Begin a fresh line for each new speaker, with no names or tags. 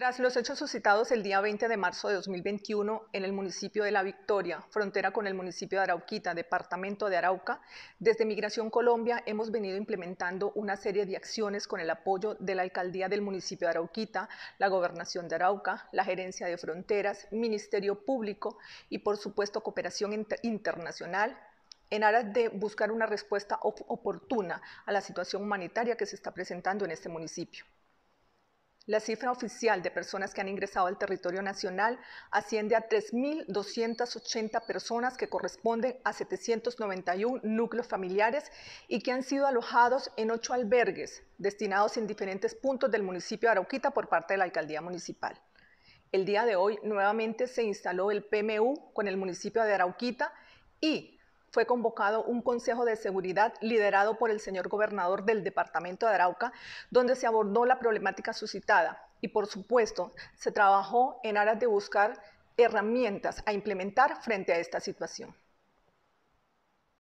Tras los hechos suscitados el día 20 de marzo de 2021 en el municipio de La Victoria, frontera con el municipio de Arauquita, departamento de Arauca, desde Migración Colombia hemos venido implementando una serie de acciones con el apoyo de la alcaldía del municipio de Arauquita, la gobernación de Arauca, la gerencia de fronteras, Ministerio Público y por supuesto cooperación internacional en aras de buscar una respuesta oportuna a la situación humanitaria que se está presentando en este municipio. La cifra oficial de personas que han ingresado al territorio nacional asciende a 3.280 personas que corresponden a 791 núcleos familiares y que han sido alojados en ocho albergues destinados en diferentes puntos del municipio de Arauquita por parte de la alcaldía municipal. El día de hoy nuevamente se instaló el PMU con el municipio de Arauquita y fue convocado un Consejo de Seguridad liderado por el señor gobernador del departamento de Arauca, donde se abordó la problemática suscitada y, por supuesto, se trabajó en aras de buscar herramientas a implementar frente a esta situación.